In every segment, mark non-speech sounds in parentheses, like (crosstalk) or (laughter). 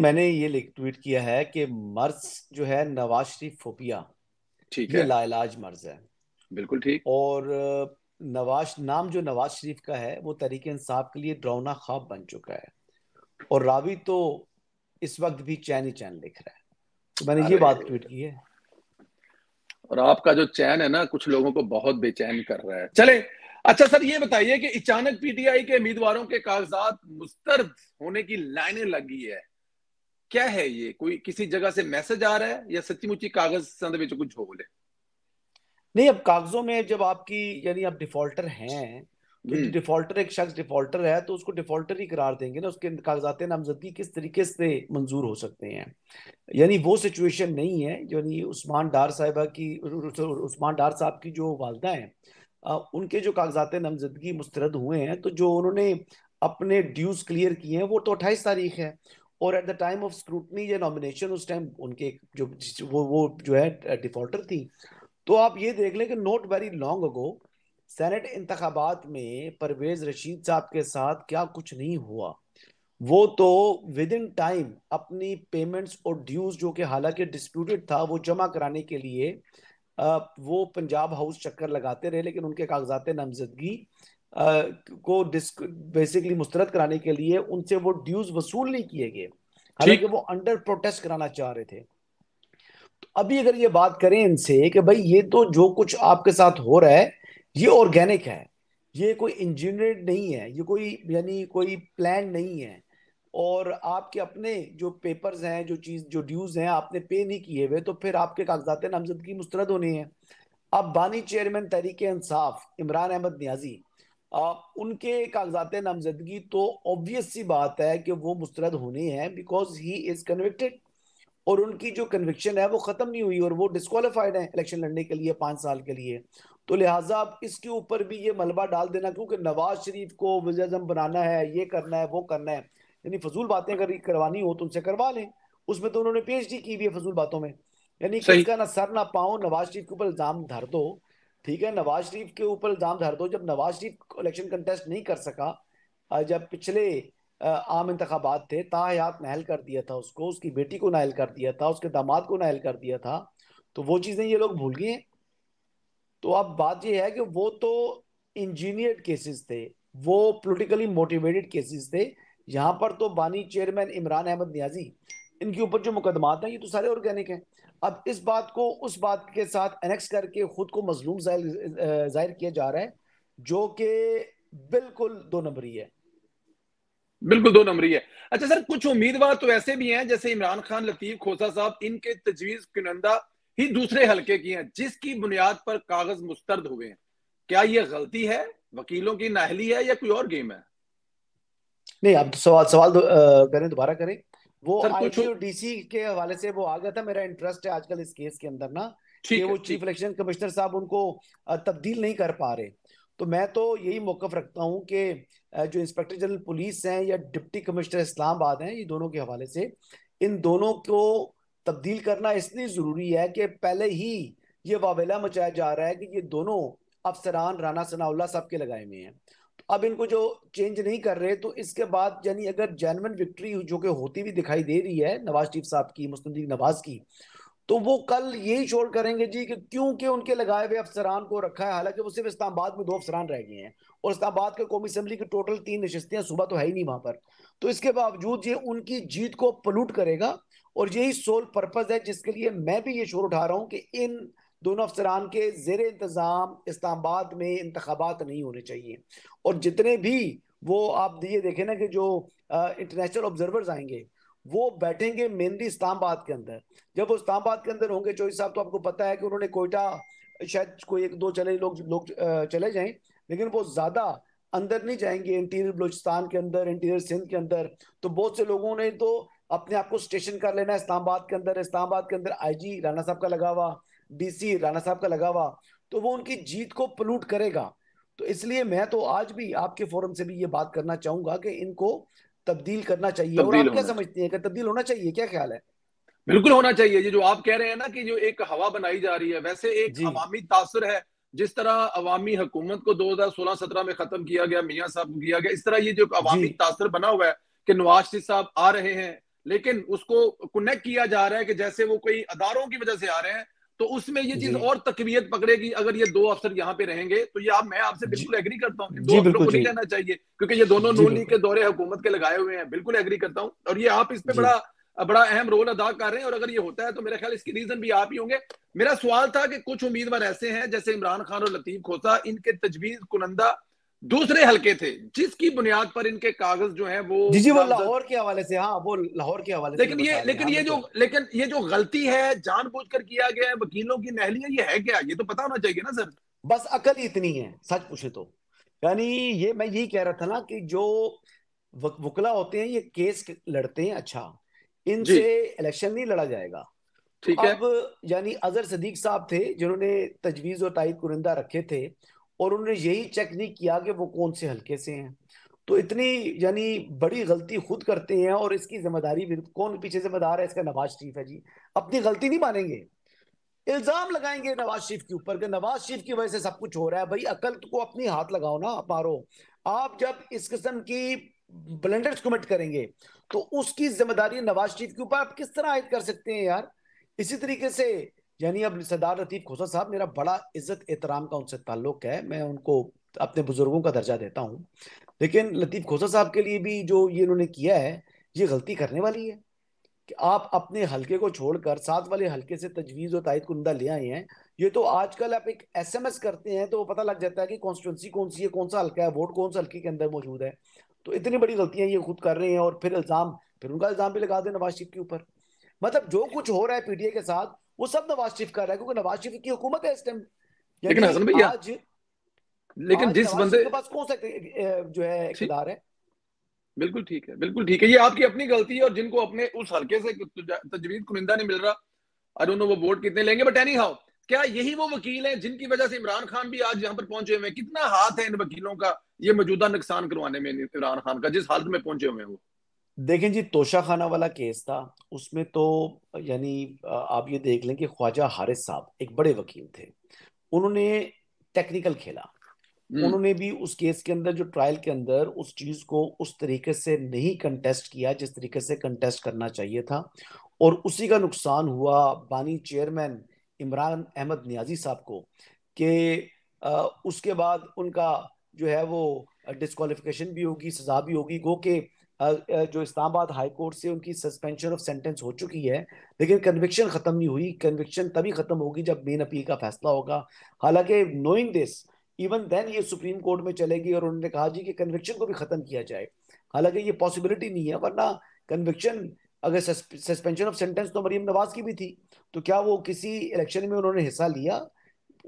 मैंने ये ट्वीट किया है कि मर्ज जो है नवाज शरीफ फोपिया ठीक है लाइलाज मर्ज है बिल्कुल ठीक और नवाज नाम जो नवाज शरीफ का है वो तरीके इंसाफ के लिए डरावना ख्वाब बन चुका है और रावी तो इस वक्त भी चैन ही चैन लिख रहा है तो मैंने ये बात ट्वीट की है और आपका जो चैन है ना कुछ लोगों को बहुत बेचैन कर रहा है चले अच्छा सर ये बताइए कि अचानक पीटीआई के उम्मीदवारों के कागजात मुस्तर्द होने की लाइनें लगी है क्या है ये कोई किसी जगह से मैसेज आ रहा है या सच्ची मुची कागज संद ਵਿੱਚ ਕੁਝ ਹੋ नहीं अब कागजों में जब आपकी यानी आप डिफॉल्टर हैं तो हम्म। डिफॉल्टर एक शख्स डिफॉल्टर है तो उसको डिफॉल्टर ही करार देंगे ना उसके कागजात नामजदगी किस तरीके से मंजूर हो सकते हैं यानी वो सिचुएशन नहीं है यानी उस्मान डार साहिबा की उस्मान डार साहब की जो वालदा है उनके जो कागजात नामजदगी मुस्तरद हुए हैं तो जो उन्होंने अपने ड्यूज क्लियर किए हैं वो तो अट्ठाईस तारीख है और at the time of scrutiny या नॉमिनेशन उस टाइम उनके जो वो वो जो है डिफॉल्टर थी तो आप ये देख लें कि not very long ago senate इंतबात में परवेज रशीद साहब के साथ क्या कुछ नहीं हुआ वो तो विद इन टाइम अपनी पेमेंट्स और ड्यूज जो कि हालांकि डिस्प्यूटेड था वो जमा कराने के लिए वो पंजाब हाउस चक्कर लगाते रहे लेकिन उनके कागजात नामजदगी को बेसिकली मुस्तरद कराने के लिए उनसे वो ड्यूज वसूल नहीं किए गए हालांकि वो अंडर प्रोटेस्ट कराना चाह रहे थे तो अभी अगर ये बात करें इनसे कि भाई ये तो जो कुछ आपके साथ हो रहा है ये ऑर्गेनिक है ये कोई इंजीनियर नहीं है ये कोई यानी कोई प्लान नहीं है और आपके अपने जो पेपर्स हैं जो चीज़ जो ड्यूज़ हैं आपने पे नहीं किए हुए तो फिर आपके कागजात नामजदगी मुस्तरद होने हैं अब बानी चेयरमैन तरीके इंसाफ इमरान अहमद न्याजी उनके कागजात नामजदगी तो ऑब्वियस सी बात है कि वो मुस्रद होने हैं बिकॉज ही इज कन्विक्टेड और उनकी जो कन्विक्शन है वो ख़त्म नहीं हुई और वो डिस्कालीफाइड है इलेक्शन लड़ने के लिए पाँच साल के लिए तो लिहाजा आप इसके ऊपर भी ये मलबा डाल देना क्योंकि नवाज शरीफ को वजम बनाना है ये करना है वो करना है यानी फजूल बातें अगर करवानी हो तो उनसे करवा लें उसमें तो उन्होंने पी एच डी की भी है फजूल बातों में यानी किसका ना सर ना पाओ नवाज शरीफ के ऊपर इल्ज़ाम धर दो ठीक है नवाज शरीफ के ऊपर इल्ज़ाम धार दो तो जब नवाज शरीफ इलेक्शन कंटेस्ट नहीं कर सका जब पिछले आम इंतबात थे ताहयात नहल कर दिया था उसको उसकी बेटी को नहल कर दिया था उसके दामाद को नहल कर दिया था तो वो चीज़ें ये लोग भूल गए तो अब बात यह है कि वो तो इंजीनियर्ड केसेस थे वो पोलिटिकली मोटिवेटेड केसेस थे यहाँ पर तो बानी चेयरमैन इमरान अहमद न्याजी इनके ऊपर जो मुकदमात हैं ये तो सारे ऑर्गेनिक हैं अब इस बात को उस बात के साथ एनेक्स करके खुद को मजलूम जाहिर किया जा रहा है जो कि बिल्कुल दो नंबरी है बिल्कुल दो नंबरी है अच्छा सर कुछ उम्मीदवार तो ऐसे भी हैं जैसे इमरान खान लतीफ खोसा साहब इनके तजवीज कुनंदा ही दूसरे हलके की हैं जिसकी बुनियाद पर कागज मुस्तरद हुए हैं क्या ये गलती है वकीलों की नाहली है या कोई और गेम है नहीं आप तो सवाल सवाल दो, आ, करें दोबारा करें वो आईटीयूडीसी के हवाले से वो आ गया था मेरा इंटरेस्ट है आजकल इस केस के अंदर ना कि वो चीफ इलेक्शन कमिश्नर साहब उनको तब्दील नहीं कर पा रहे तो मैं तो यही मौकफ रखता हूँ कि जो इंस्पेक्टर जनरल पुलिस हैं या डिप्टी कमिश्नर इस्लामाबाद हैं ये दोनों के हवाले से इन दोनों को तब्दील करना इसलिए ज़रूरी है कि पहले ही ये वावेला मचाया जा रहा है कि ये दोनों अफसरान राना सनाउल्ला साहब के लगाए हुए हैं अब इनको जो चेंज नहीं कर रहे तो इसके बाद यानी अगर जैनवन विक्ट्री जो कि होती हुई दिखाई दे रही है नवाज शरीफ साहब की मुस्लिम लीग नवाज की तो वो कल यही शोर करेंगे जी कि क्योंकि उनके लगाए हुए अफसरान को रखा है हालांकि वो सिर्फ इस्लामाबाद में दो अफसरान रह गए हैं और इस्लामाबाद के कौमी असम्बली की टोटल तीन नशस्तियां सुबह तो है ही नहीं वहां पर तो इसके बावजूद ये उनकी जीत को पलूट करेगा और यही सोल पर्पज है जिसके लिए मैं भी ये शोर उठा रहा हूँ कि इन दोनों अफसरान के जेर इंतज़ाम इस्लामाबाद में इंतबात नहीं होने चाहिए और जितने भी वो आप ये देखें ना कि जो इंटरनेशनल ऑब्जर्वर्स आएंगे वो बैठेंगे मेनली इस्लामाबाद के अंदर जब वो इस्लामाबाद के अंदर होंगे चौधरी साहब तो आपको पता है कि उन्होंने कोयटा शायद कोई एक दो चले लोग लोग चले जाएं लेकिन वो ज़्यादा अंदर नहीं जाएंगे इंटीरियर बलोचिस्तान के अंदर इंटीरियर सिंध के अंदर तो बहुत से लोगों ने तो अपने आप को स्टेशन कर लेना है इस्लामाबाद के अंदर इस्लामाबाद के अंदर आईजी राणा साहब का लगा हुआ डीसी राणा साहब का लगा हुआ तो वो उनकी जीत को पलूट करेगा तो इसलिए मैं तो आज भी आपके फोरम से भी ये बात करना चाहूंगा कि इनको तब्दील करना चाहिए तब्दील और आप क्या समझते हैं कि तब्दील होना चाहिए क्या ख्याल है बिल्कुल होना चाहिए ये जो आप कह रहे हैं ना कि जो एक हवा बनाई जा रही है वैसे एक अवामी तासर है जिस तरह अवामी हुकूमत को 2016-17 में खत्म किया गया मियाँ साहब को किया गया इस तरह ये जो अवामी तासर बना हुआ है कि नवाज शरीफ साहब आ रहे हैं लेकिन उसको कनेक्ट किया जा रहा है कि जैसे वो कोई अदारों की वजह से आ रहे हैं तो उसमें ये चीज और तकबीयत पकड़ेगी अगर ये दो अफसर यहाँ पे रहेंगे तो ये आप मैं आपसे बिल्कुल एग्री करता हूँ दो अफसरों को नहीं रहना चाहिए क्योंकि ये दोनों नून लीग के दौरे हुकूमत के लगाए हुए हैं बिल्कुल एग्री करता हूँ और ये आप इस बड़ा बड़ा अहम रोल अदा कर रहे हैं और अगर ये होता है तो मेरा ख्याल इसकी रीजन भी आप ही होंगे मेरा सवाल था कि कुछ उम्मीदवार ऐसे हैं जैसे इमरान खान और लतीफ खोसा इनके तजवीज कुनंदा दूसरे हलके थे जिसकी बुनियाद पर इनके कागज जो है वो जी जी वो लाहौर के हवाले से हाँ वो लाहौर के हवाले लेकिन ये लेकिन हाँ, ये जो लेकिन ये जो गलती है जानबूझकर किया गया है वकीलों की नहलियां ये है क्या ये तो पता होना चाहिए ना सर बस अकल इतनी है सच पूछे तो यानी ये मैं यही कह रहा था ना कि जो वकला होते हैं ये केस लड़ते हैं अच्छा इनसे इलेक्शन नहीं लड़ा जाएगा ठीक है अब यानी अजहर सदीक साहब थे जिन्होंने तजवीज और तायद कुरिंदा रखे थे और उन्होंने यही चेक नहीं किया कि वो कौन से हल्के से हैं तो इतनी यानी बड़ी गलती खुद करते हैं और इसकी जिम्मेदारी कौन पीछे जिम्मेदार है इसका नवाज शरीफ है जी अपनी गलती नहीं मानेंगे इल्जाम लगाएंगे नवाज शरीफ के ऊपर नवाज शरीफ की वजह से सब कुछ हो रहा है भाई अकल को अपनी हाथ लगाओ ना मारो आप जब इस किस्म की ब्लेंडर्स कमिट करेंगे तो उसकी जिम्मेदारी नवाज शरीफ के ऊपर आप किस तरह आयद कर सकते हैं यार इसी तरीके से यानी अब सरदार लतीफ़ खोसा साहब मेरा बड़ा इज्जत एहतराम का उनसे ताल्लुक है मैं उनको अपने बुजुर्गों का दर्जा देता हूँ लेकिन लतीफ़ खोसा साहब के लिए भी जो ये उन्होंने किया है ये गलती करने वाली है कि आप अपने हलके को छोड़कर साथ वाले हलके से तजवीज़ और तयद कुंदा ले आए हैं ये तो आजकल आप एक एस एम एस करते हैं तो वो पता लग जाता है कि कॉन्स्टिट्यूंसी कौन सी है कौन सा हल्का है वोट कौन सा हल्के के अंदर मौजूद है तो इतनी बड़ी गलतियां ये खुद कर रहे हैं और फिर इल्ज़ाम फिर उनका इल्ज़ाम भी लगा दें नवाज शरीफ के ऊपर मतलब जो कुछ हो रहा है पीटीए के साथ वो सब नवाज शरीफ कर रहा है क्योंकि नवाज शरीफ की हुकूमत है इस टाइम लेकिन हसन भैया आज लेकिन आज जिस बंदे के पास कौन सा जो है इकदार है बिल्कुल ठीक है बिल्कुल ठीक है ये आपकी अपनी गलती है और जिनको अपने उस हल्के से तजवीज कुनिंदा नहीं मिल रहा आई डोंट नो वो वोट कितने लेंगे बट एनी हाउ क्या यही वो वकील हैं जिनकी वजह से इमरान खान भी आज यहाँ पर पहुंचे हुए हैं कितना हाथ है इन वकीलों का ये मौजूदा नुकसान करवाने में इमरान खान का जिस हालत में पहुंचे हुए हैं वो देखें जी तोशा खाना वाला केस था उसमें तो यानी आप ये देख लें कि ख्वाजा हारिस साहब एक बड़े वकील थे उन्होंने टेक्निकल खेला हम्म। उन्होंने भी उस केस के अंदर जो ट्रायल के अंदर उस चीज को उस तरीके से नहीं कंटेस्ट किया जिस तरीके से कंटेस्ट करना चाहिए था और उसी का नुकसान हुआ बानी चेयरमैन इमरान अहमद न्याजी साहब को कि उसके बाद उनका जो है वो डिस्कालिफिकेशन भी होगी सजा भी होगी गो के जो इस्लामाबाद हाई कोर्ट से उनकी सस्पेंशन ऑफ सेंटेंस हो चुकी है लेकिन कन्विक्शन ख़त्म नहीं हुई कन्विक्शन तभी ख़त्म होगी जब मेन अपील का फैसला होगा हालांकि नोइंग दिस इवन देन ये सुप्रीम कोर्ट में चलेगी और उन्होंने कहा जी कि कन्विक्शन को भी ख़त्म किया जाए हालांकि ये पॉसिबिलिटी नहीं है वरना कन्विक्शन अगर सस्पेंशन ऑफ सेंटेंस तो मरीम नवाज की भी थी तो क्या वो किसी इलेक्शन में उन्होंने हिस्सा लिया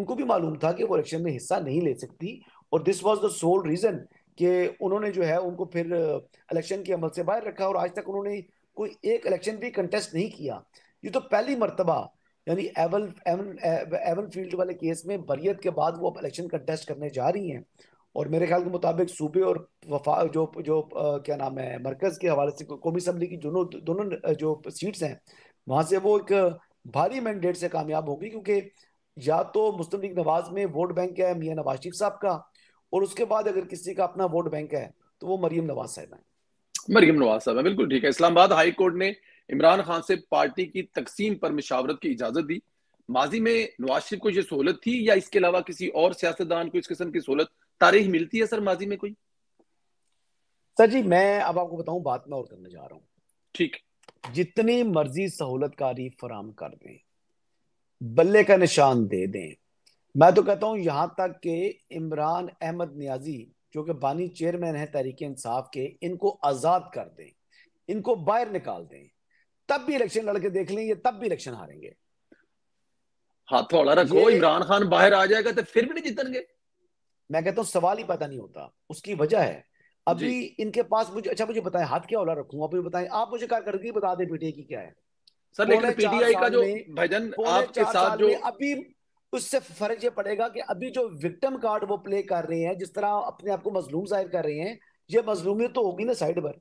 उनको भी मालूम था कि वो इलेक्शन में हिस्सा नहीं ले सकती और this was the sole reason कि उन्होंने जो है उनको फिर इलेक्शन के अमल से बाहर रखा और आज तक उन्होंने कोई एक इलेक्शन भी कंटेस्ट नहीं किया ये तो पहली मरतबा यानी एवन एवन एवन फील्ड वाले केस में बरीत के बाद वो अब इलेक्शन कंटेस्ट करने जा रही हैं और मेरे ख्याल के मुताबिक सूबे और वफा जो जो आ, क्या नाम है मरकज़ के हवाले से कौमी असम्बली की दोनों दोनों जो सीट्स हैं वहाँ से वो एक भारी मैंडेट से कामयाब होगी क्योंकि या तो मुस्लिम लीग नवाज में वोट बैंक है मियाँ नवाज शरीफ साहब का और उसके बाद अगर किसी का अपना वोट बैंक है तो वो मरियम नवाज साहब है मरियम नवाज साहब है बिल्कुल ठीक है इस्लामाबाद हाई कोर्ट ने इमरान खान से पार्टी की तकसीम पर मशावरत की इजाजत दी माजी में नवाज शरीफ को यह सहूलत थी या इसके अलावा किसी और सियासतदान को इस किस्म की सहूलत तारीख मिलती है सर माजी में कोई सर जी मैं अब आपको बताऊं बात मैं और करने जा रहा हूँ ठीक जितनी मर्जी सहूलतकारी फराम कर दें बल्ले का निशान दे दें मैं तो कहता हूँ यहाँ तक कि इमरान अहमद न्याजी जो कि बानी चेयरमैन है तहरीक इंसाफ के इनको आज़ाद कर दें इनको बाहर निकाल दें तब भी इलेक्शन लड़के देख लें ये तब भी इलेक्शन हारेंगे हाथ थोड़ा रखो इमरान खान बाहर आ जाएगा तो फिर भी नहीं जीतेंगे मैं कहता हूँ सवाल ही पता नहीं होता उसकी वजह है अभी इनके पास मुझे अच्छा मुझे बताएं हाथ क्या ओला रखूंगा आप मुझे बताएं आप मुझे कारकर्दगी बता दें पीटीआई की क्या है सर लेकिन पीटीआई का जो भजन आपके साथ जो अभी उससे फर्क ये पड़ेगा कि अभी जो विक्टम कार्ड वो प्ले कर रहे हैं जिस तरह अपने आप को मजलूम जाहिर कर रहे हैं ये मजलूमियत तो होगी ना साइड पर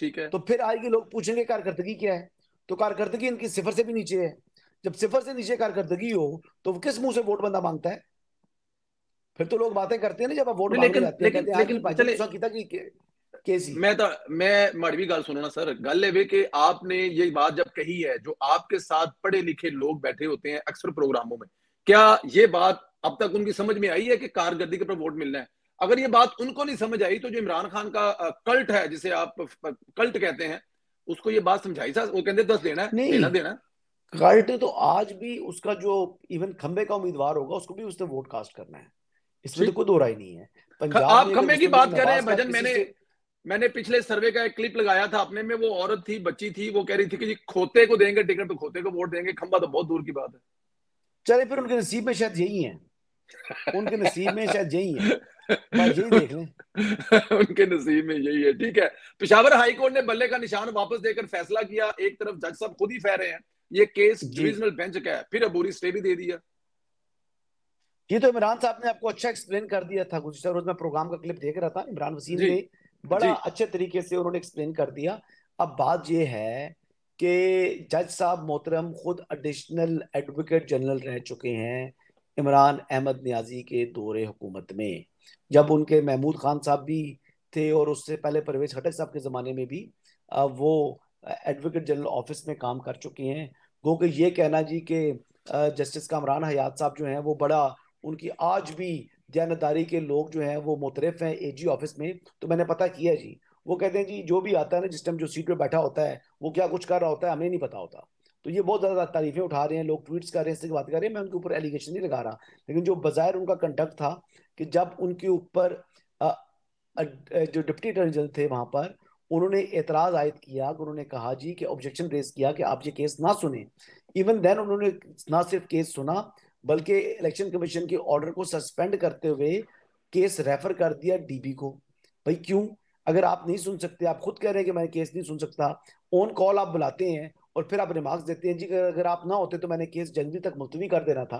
ठीक है तो फिर आएगी लोग पूछेंगे कारकर्दगी क्या है तो कारकर्दगी इनकी सिफर से भी नीचे है जब सिफर से नीचे कारकर्दगी हो तो किस मुंह से वोट बंदा मांगता है फिर तो लोग बातें करते हैं ना जब आप वोट लेकिन लेकिन लेकिन केसी मैं तो मैं मड़वी गल सुनो ना सर गल है कि आपने ये बात जब कही है जो आपके साथ पढ़े लिखे लोग बैठे होते हैं अक्सर प्रोग्रामों में क्या ये बात अब तक उनकी समझ में आई है कि कारगर्दी के ऊपर वोट मिलना है अगर ये बात उनको नहीं समझ आई तो जो इमरान खान का कल्ट है जिसे आप कल्ट कहते हैं उसको ये बात समझाई सर वो कहते दस देना है नहीं देना देना कल्ट तो आज भी उसका जो इवन खंबे का उम्मीदवार होगा उसको भी उसने वोट कास्ट करना है इसमें तो कोई दो राय नहीं है आप खंबे की बात कर रहे हैं भजन मैंने मैंने पिछले सर्वे का एक क्लिप लगाया था अपने में वो औरत थी बच्ची थी वो कह रही थी कि जी खोते को देंगे टिकट तो खोते को वोट देंगे खंबा तो बहुत दूर की बात है चले फिर उनके नसीब में शायद यही है उनके नसीब में शायद यही है (laughs) उनके नसीब में यही है ठीक है पिशावर हाई कोर्ट ने बल्ले का निशान वापस देकर फैसला किया एक तरफ जज साहब खुद ही फह रहे हैं ये केस डिविजनल बेंच का है फिर अबूरी स्टे भी दे दिया ये तो इमरान साहब ने आपको अच्छा एक्सप्लेन कर दिया था गुजशतर रोज में प्रोग्राम का क्लिप देख रहा था इमरान वसीम ने बड़ा अच्छे तरीके से उन्होंने एक्सप्लेन कर दिया अब बात यह है कि जज साहब मोहतरम खुद एडिशनल एडवोकेट जनरल रह चुके हैं इमरान अहमद न्याजी के दौरे हुकूमत में जब उनके महमूद खान साहब भी थे और उससे पहले परवेज खटक साहब के ज़माने में भी वो एडवोकेट जनरल ऑफिस में काम कर चुके हैं गो कि ये कहना जी कि जस्टिस कामरान हयात साहब जो हैं वो बड़ा उनकी आज भी दयानतदारी के लोग जो हैं वो मुतरफ हैं एजी ऑफिस में तो मैंने पता किया जी वो कहते हैं जी जो भी आता है ना जिस टाइम जो सीट पर बैठा होता है वो क्या कुछ कर रहा होता है हमें नहीं पता होता तो ये बहुत ज़्यादा तारीफें उठा रहे हैं लोग ट्वीट्स कर रहे हैं इससे बात कर रहे हैं मैं उनके ऊपर एलिगेशन नहीं लगा रहा लेकिन जो बाज़ाहिर उनका कंडक्ट था कि जब उनके ऊपर जो डिप्टी अटर्नी जनरल थे वहां पर उन्होंने एतराज़ आयद किया कि उन्होंने कहा जी कि ऑब्जेक्शन रेस किया कि आप ये केस ना सुने इवन देन उन्होंने ना सिर्फ केस सुना बल्कि इलेक्शन कमीशन के ऑर्डर को सस्पेंड करते हुए केस रेफर कर दिया डीबी को भाई क्यों अगर आप नहीं सुन सकते आप खुद कह रहे हैं कि मैं केस नहीं सुन सकता ऑन कॉल आप बुलाते हैं और फिर आप रिमार्क्स देते हैं जी अगर आप ना होते तो मैंने केस जल्दी तक मुलतवी कर देना था